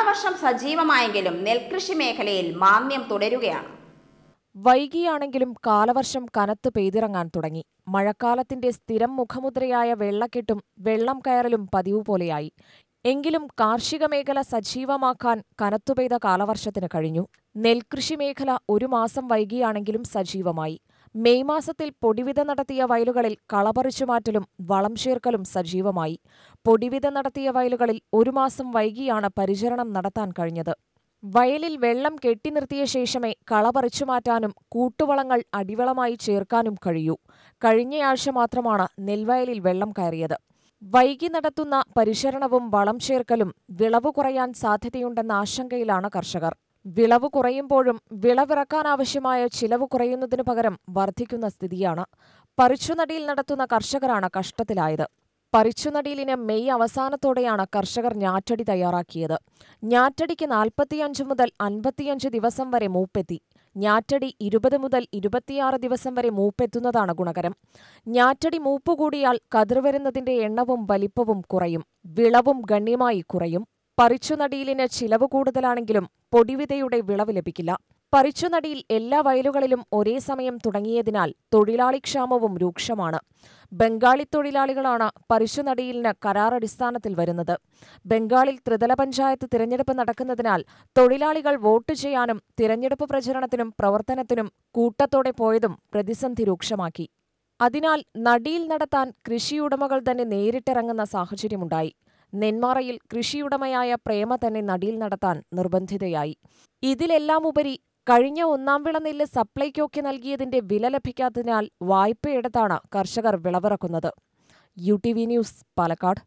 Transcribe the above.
കാലവർഷം സജീവമായെങ്കിലും നെൽകൃഷി മേഖലയിൽ മാന്ദ്യം തുടരുകയാണ് വൈകിയാണെങ്കിലും കാലവർഷം കനത്ത് പെയ്തിറങ്ങാൻ തുടങ്ങി മഴക്കാലത്തിന്റെ സ്ഥിരം മുഖമുദ്രയായ വെള്ളക്കെട്ടും വെള്ളം കയറലും പതിവ് പോലെയായി എങ്കിലും കാർഷിക മേഖല സജീവമാക്കാൻ കനത്തുപെയ്ത കാലവർഷത്തിന് കഴിഞ്ഞു നെൽകൃഷി മേഖല ഒരു മാസം വൈകിയാണെങ്കിലും സജീവമായി മെയ് മാസത്തിൽ പൊടിവിത നടത്തിയ വയലുകളിൽ മാറ്റലും വളം ചേർക്കലും സജീവമായി പൊടിവിത നടത്തിയ വയലുകളിൽ ഒരു മാസം വൈകിയാണ് പരിചരണം നടത്താൻ കഴിഞ്ഞത് വയലിൽ വെള്ളം കെട്ടി നിർത്തിയ ശേഷമേ മാറ്റാനും കൂട്ടുവളങ്ങൾ അടിവളമായി ചേർക്കാനും കഴിയൂ കഴിഞ്ഞയാഴ്ച മാത്രമാണ് നെൽവയലിൽ വെള്ളം കയറിയത് വൈകി നടത്തുന്ന പരിശരണവും വളം ചേർക്കലും വിളവ് കുറയാൻ സാധ്യതയുണ്ടെന്ന ആശങ്കയിലാണ് കർഷകർ വിളവ് കുറയുമ്പോഴും വിളവിറക്കാൻ ആവശ്യമായ ചിലവ് കുറയുന്നതിനു പകരം വർദ്ധിക്കുന്ന സ്ഥിതിയാണ് പറിച്ചുനടിയിൽ നടത്തുന്ന കർഷകരാണ് കഷ്ടത്തിലായത് പറിച്ചുനടിയിലിന് മെയ് അവസാനത്തോടെയാണ് കർഷകർ ഞാറ്റടി തയ്യാറാക്കിയത് ഞാറ്റടിക്ക് നാൽപ്പത്തിയഞ്ച് മുതൽ അൻപത്തിയഞ്ച് ദിവസം വരെ മൂപ്പെത്തി ഞാറ്റടി ഇരുപത് മുതൽ ഇരുപത്തിയാറ് ദിവസം വരെ മൂപ്പെത്തുന്നതാണ് ഗുണകരം ഞാറ്റടി മൂപ്പ് കൂടിയാൽ കതിർ വരുന്നതിന്റെ എണ്ണവും വലിപ്പവും കുറയും വിളവും ഗണ്യമായി കുറയും പറിച്ചുനടിയിലിന് ചിലവ് കൂടുതലാണെങ്കിലും പൊടിവിതയുടെ വിളവ് ലഭിക്കില്ല പറിച്ചുനടിയിൽ എല്ലാ വയലുകളിലും ഒരേ സമയം തുടങ്ങിയതിനാൽ തൊഴിലാളിക്ഷാമവും രൂക്ഷമാണ് ബംഗാളി തൊഴിലാളികളാണ് പറിച്ചുനടിയിലിന് കരാറടിസ്ഥാനത്തിൽ വരുന്നത് ബംഗാളിൽ ത്രിതല പഞ്ചായത്ത് തിരഞ്ഞെടുപ്പ് നടക്കുന്നതിനാൽ തൊഴിലാളികൾ വോട്ട് ചെയ്യാനും തിരഞ്ഞെടുപ്പ് പ്രചരണത്തിനും പ്രവർത്തനത്തിനും കൂട്ടത്തോടെ പോയതും പ്രതിസന്ധി രൂക്ഷമാക്കി അതിനാൽ നടിയിൽ നടത്താൻ കൃഷിയുടമകൾ തന്നെ നേരിട്ടിറങ്ങുന്ന സാഹചര്യമുണ്ടായി നെന്മാറയിൽ കൃഷിയുടമയായ പ്രേമ തന്നെ നടിയിൽ നടത്താൻ നിർബന്ധിതയായി ഇതിലെല്ലാം ഉപരി കഴിഞ്ഞ ഒന്നാം വിള നെല്ല് സപ്ലൈകോയ്ക്ക് നൽകിയതിന്റെ വില ലഭിക്കാത്തതിനാൽ വായ്പയെടുത്താണ് കർഷകർ വിളവിറക്കുന്നത് U T V news Palakkad